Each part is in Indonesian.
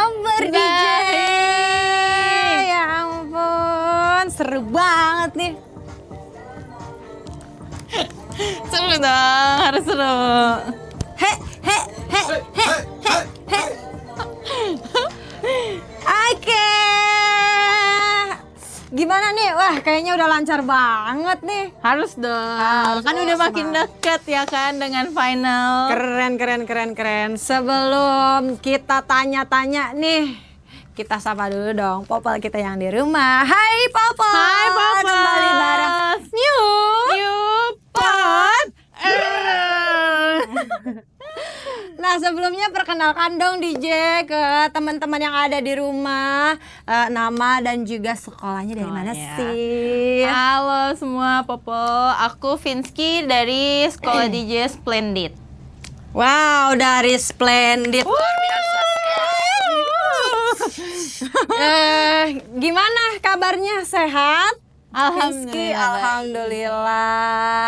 Oktober DJ. Ya ampun, seru banget nih. seru dong, harus seru. gimana nih? Wah, kayaknya udah lancar banget nih. Harus dong. Harus, kan udah makin deket ya kan dengan final. Keren, keren, keren, keren. Sebelum kita tanya-tanya nih, kita sapa dulu dong Popol kita yang di rumah. Hai Popol. Hai Popol. Kembali bareng New Nah sebelumnya perkenalkan dong DJ ke teman-teman yang ada di rumah uh, Nama dan juga sekolahnya dari oh, mana ya. sih? Halo semua Popo, aku Vinsky dari sekolah DJ Splendid Wow dari Splendid eh, Gimana kabarnya, sehat? Alhamdulillah. alhamdulillah.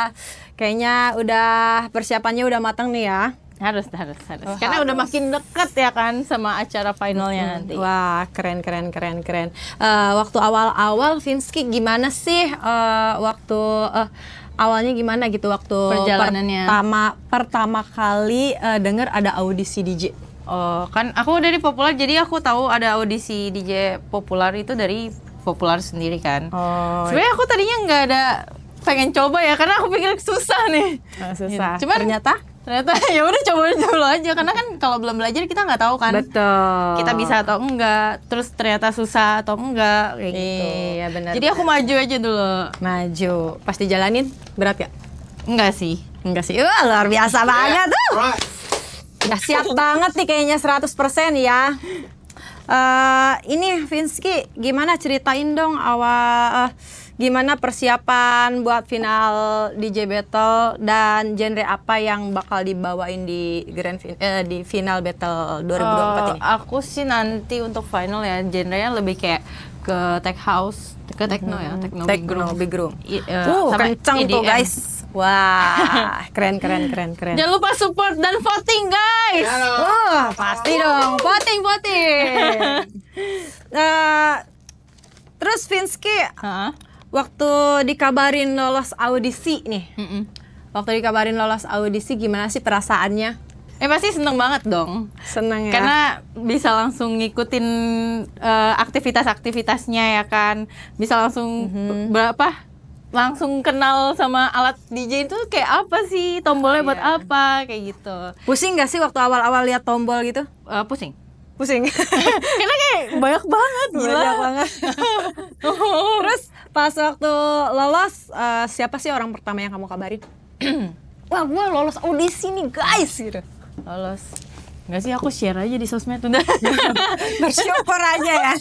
Kayaknya udah persiapannya udah matang nih ya. Harus, harus, harus. Oh, Karena harus. udah makin deket ya kan sama acara finalnya hmm. nanti. Wah, keren, keren, keren, keren. Uh, waktu awal-awal Vinsky gimana sih uh, waktu uh, awalnya gimana gitu waktu perjalanannya? Pertama pertama kali uh, dengar ada audisi DJ. Oh, kan aku dari populer jadi aku tahu ada audisi DJ populer itu dari populer sendiri kan. Oh. Sebenarnya aku tadinya nggak ada pengen coba ya karena aku pikir susah nih. Oh, susah. Cuman ternyata ternyata ya udah coba dulu aja karena kan kalau belum belajar kita nggak tahu kan betul kita bisa atau enggak terus ternyata susah atau enggak kayak gitu iya benar jadi aku maju aja dulu maju pasti jalanin berat ya enggak sih enggak sih wah luar biasa banget tuh udah siap banget nih kayaknya 100% ya Uh, ini Vinsky, gimana ceritain dong awal uh, gimana persiapan buat final DJ Battle dan genre apa yang bakal dibawain di Grand fin eh, di final Battle 2024 uh, ini? Eh, aku sih nanti untuk final ya genrenya lebih kayak ke tech house, ke techno ya, hmm, techno, techno big room. Eh, uh, uh kencang tuh e guys. Wah, keren keren keren keren. Jangan lupa support dan voting guys. Halo. Oh, pasti dong, voting voting. uh, terus Vinsky, uh -huh waktu dikabarin lolos audisi nih mm -mm. waktu dikabarin lolos audisi gimana sih perasaannya Eh pasti seneng banget dong. Seneng ya. Karena bisa langsung ngikutin uh, aktivitas-aktivitasnya ya kan. Bisa langsung mm-hmm. berapa? Langsung kenal sama alat DJ itu kayak apa sih? Tombolnya oh, buat iya. apa? Kayak gitu. Pusing gak sih waktu awal-awal lihat tombol gitu? Uh, pusing pusing karena kayak banyak banget gila. banyak banget terus pas waktu lolos uh, siapa sih orang pertama yang kamu kabarin wah gue lolos audisi nih guys gitu lolos Enggak sih aku share aja di sosmed udah bersyukur aja ya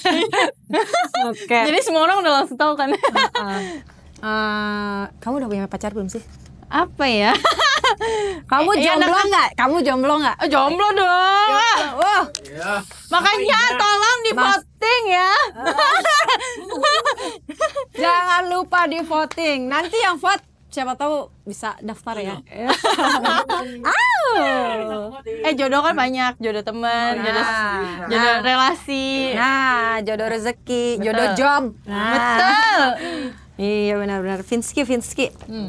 okay. jadi semua orang udah langsung tahu kan uh, uh, kamu udah punya pacar belum sih apa ya Kamu eh, eh, jomblo nggak? Kamu jomblo nggak? Eh, jomblo dong. Jomblo. Wow. Yeah. Iya. Makanya oh, tolong di voting ya. Jangan lupa di voting. Nanti yang vote siapa tahu bisa daftar ya. Iya. Iya. Eh jodoh kan banyak, jodoh teman, nah, jodoh nah. relasi. Nah, jodoh rezeki, Betul. jodoh job. Nah. Betul. Iya benar-benar Vinsky Vinsky. Hmm.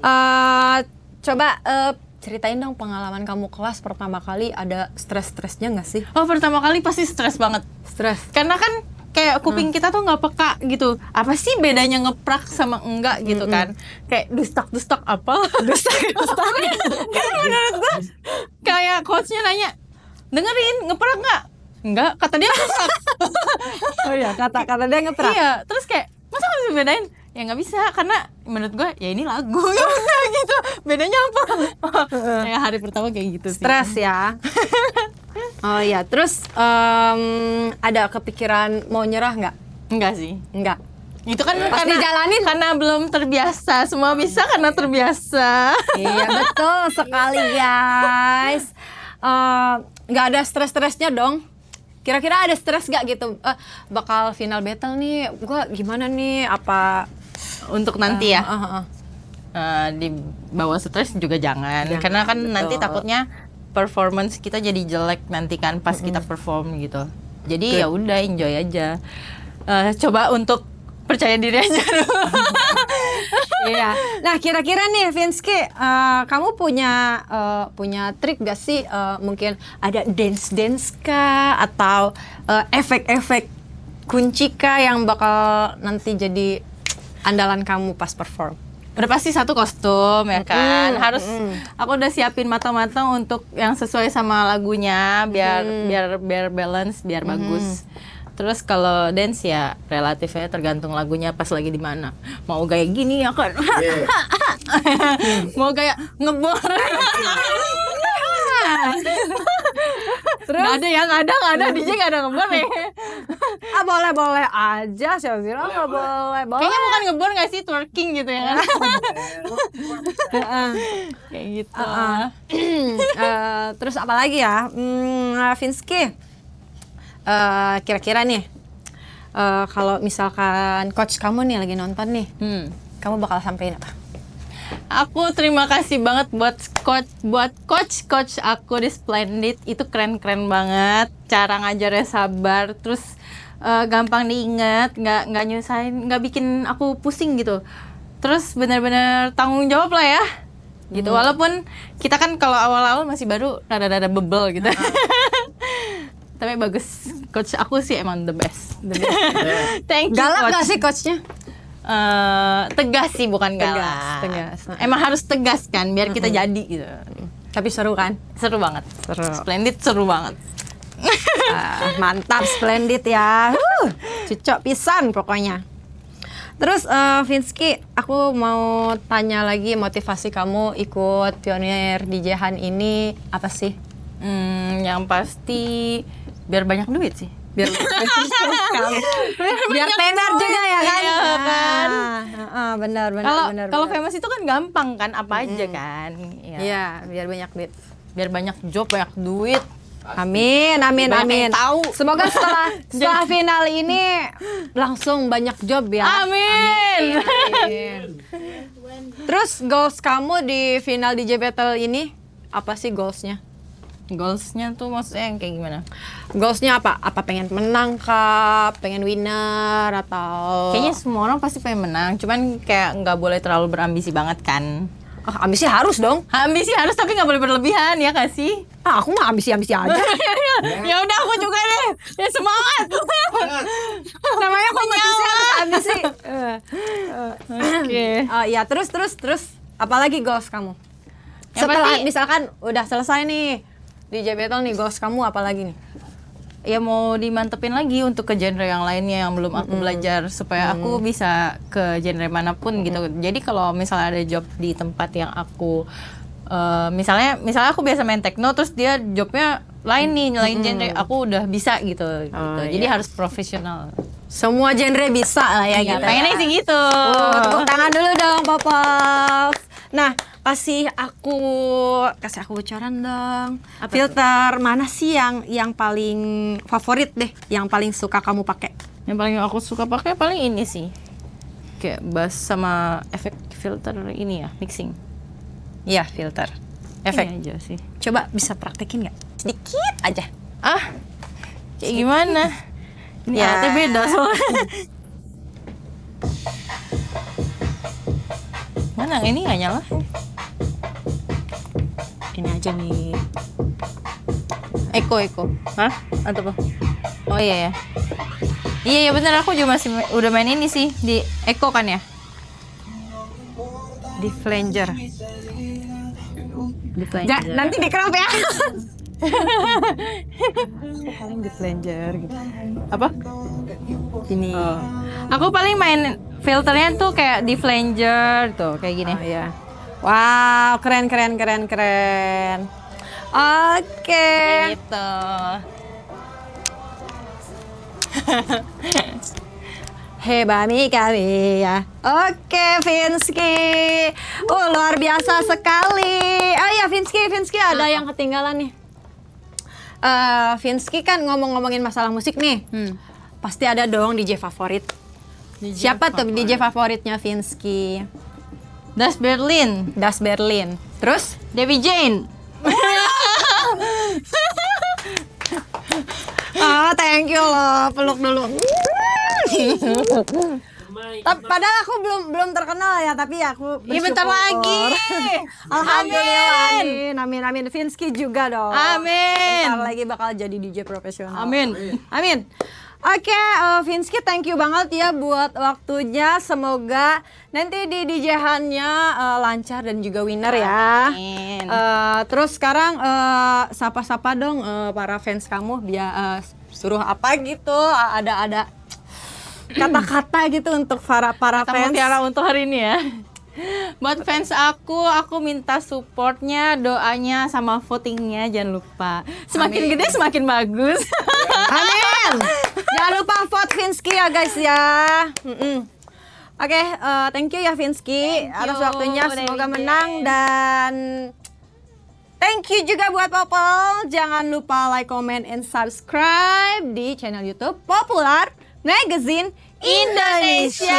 Uh, Coba uh, ceritain dong pengalaman kamu kelas pertama kali ada stres-stresnya nggak sih? Oh pertama kali pasti stres banget. Stres. Karena kan kayak kuping hmm. kita tuh nggak peka gitu. Apa sih bedanya ngeprak sama enggak gitu -hmm. hmm. kan? Kayak dustak-dustak apa? Dustak-dustak. Ya? Karena menurut gua kayak coachnya nanya, dengerin ngeprak nggak? Enggak, kata dia ngeprak. oh iya, kata kata dia ngeprak. Iya, terus kayak masa nggak bisa bedain? ya nggak bisa karena menurut gue ya ini lagu ya gitu bedanya apa ya hari pertama kayak gitu stres ya oh ya terus um, ada kepikiran mau nyerah nggak nggak sih nggak itu kan Pasti karena jalanin karena belum terbiasa semua bisa karena terbiasa iya betul sekali guys eh, nggak uh, ada stres-stresnya dong kira-kira ada stres gak gitu uh, bakal final battle nih gue gimana nih apa untuk nanti uh, ya. Uh, uh, uh. Uh, di bawah stres juga jangan, ya, karena kan betul. nanti takutnya performance kita jadi jelek nanti kan pas mm -hmm. kita perform gitu. Jadi ya udah enjoy aja. Uh, coba untuk percaya diri aja iya. Nah, kira-kira nih Vinsky, uh, eh, kamu punya uh, punya trik gak sih uh, mungkin ada dance dance kah atau efek-efek uh, efek -efek kunci kah yang bakal nanti jadi andalan kamu pas perform? Udah pasti satu kostum ya kan. Mm, Harus mm. aku udah siapin matang-matang untuk yang sesuai sama lagunya biar mm. biar biar balance, biar mm. bagus. Terus kalau dance ya relatif ya tergantung lagunya pas lagi di mana. Mau kayak gini ya kan. Yeah. Mau gaya ngebor. Terus gak ada ya, gak ada, gak ada DJ gak ada ngebor nih ah boleh boleh aja Syazira boleh, boleh. boleh boleh. Kayaknya bukan ngebor gak sih twerking gitu ya Kayak gitu. Uh -uh. uh, terus apa lagi ya? Hmm, eh, Vinsky. Uh, eh, kira-kira nih uh, kalau misalkan coach kamu nih lagi nonton nih, hmm. kamu bakal sampein apa? Aku terima kasih banget buat coach buat coach coach aku di Splendid itu keren-keren banget. Cara ngajarnya sabar, terus uh, gampang diingat, nggak nggak nyusahin, nggak bikin aku pusing gitu. Terus benar-benar tanggung jawab lah ya gitu hmm. walaupun kita kan kalau awal-awal masih baru rada-rada bebel gitu ah. tapi bagus coach aku sih emang the best, the best. thank you galak coach. gak sih coachnya uh, tegas sih bukan galak. Tegas, tegas. Nah. Emang harus tegas kan biar kita mm -hmm. jadi gitu. Tapi seru kan? Seru banget. Seru. Splendid seru banget. uh, mantap, splendid ya. Huh, cocok pisan pokoknya. Terus uh, eh, Vinsky, aku mau tanya lagi motivasi kamu ikut pionir di Jehan ini apa sih? Hmm, yang pasti biar banyak duit sih biar biar, biar tenar juga ya kan, iya, nah, kan? benar benar kalau benar, kalau famous itu kan gampang kan apa mm -hmm. aja kan iya ya, biar banyak duit biar banyak job banyak duit Amin, amin, amin. Tahu. Semoga setelah setelah final ini langsung banyak job ya. Amin. amin, amin. Terus goals kamu di final DJ Battle ini apa sih goalsnya? Goalsnya tuh maksudnya yang kayak gimana? Goalsnya apa? Apa pengen menang kah? Pengen winner atau? Kayaknya semua orang pasti pengen menang. Cuman kayak nggak boleh terlalu berambisi banget kan? Oh, ambisi harus dong. Ambisi harus tapi nggak boleh berlebihan ya kasih. Ah, aku mah ambisi-ambisi aja. ya udah aku juga deh. Ya semangat. Namanya kompetisi harus ambisi. Oke. Okay. Uh, ya terus terus terus apalagi goals kamu? Ya, Setelah pasti, misalkan udah selesai nih di Jabetal nih goals kamu apa lagi nih? Ya mau dimantepin lagi untuk ke genre yang lainnya yang belum aku mm belajar supaya mm aku bisa ke genre manapun mm gitu. Jadi kalau misalnya ada job di tempat yang aku Uh, misalnya misalnya aku biasa main techno terus dia jobnya lain nih lain mm. genre aku udah bisa gitu, Uh, gitu. Oh, jadi yeah. harus profesional semua genre bisa lah ya iya, gitu pengennya sih gitu Uh, tepuk tangan dulu dong Popov Nah, kasih aku kasih aku bocoran dong. Apa filter itu? mana sih yang yang paling favorit deh, yang paling suka kamu pakai? Yang paling aku suka pakai paling ini sih. Kayak bass sama efek filter ini ya, mixing. Iya, filter. Efek ini aja sih. Coba bisa praktekin nggak? Sedikit aja. Ah. Kayak Sedikit. gimana? Ini ya. beda soalnya. yang ini gak nyala ini aja nih Eko Eko hah atau apa oh iya ya iya iya bener aku juga masih udah main ini sih di Eko kan ya di Flanger di Flanger ja, nanti di ya aku paling di flanger gitu apa gini oh. aku paling main filternya tuh kayak di flanger tuh kayak gini oh, ya wow keren keren keren keren oke okay. gitu Hei Bami kami ya. Oke Vinsky. Oh uh, luar biasa sekali. Oh ya Vinsky, Vinsky ada yang ketinggalan nih uh, Vinsky kan ngomong-ngomongin masalah musik nih. Hmm. Pasti ada dong DJ favorit. DJ Siapa favorit. tuh DJ favoritnya Vinsky? Das Berlin. Das Berlin. Terus? Dewi Jane. oh, thank you loh. Peluk dulu. Iya, Ta iya. padahal aku belum belum terkenal ya tapi ya aku bersyukur. Iya bentar lagi. Alhamdulillah. Amin. Amin amin Vinsky juga dong. Amin. Bentar lagi bakal jadi DJ profesional. Amin. Amin. Oke, okay, uh, eh, Vinsky thank you banget ya buat waktunya. Semoga nanti di DJ uh, eh, lancar dan juga winner ya. Amin. Uh, terus sekarang sapa-sapa uh, dong uh, para fans kamu biar uh, suruh apa gitu. Ada-ada kata-kata gitu untuk para para Kata fans Mutiara untuk hari ini ya buat fans aku aku minta supportnya doanya sama votingnya jangan lupa semakin amin. gede semakin bagus amin jangan lupa vote Vinsky ya guys ya Oke, okay, uh, eh, thank you ya Vinsky thank atas you. waktunya. Semoga menang dan thank you juga buat Popol. Jangan lupa like, comment, and subscribe di channel YouTube Popular Magazine Indonesia.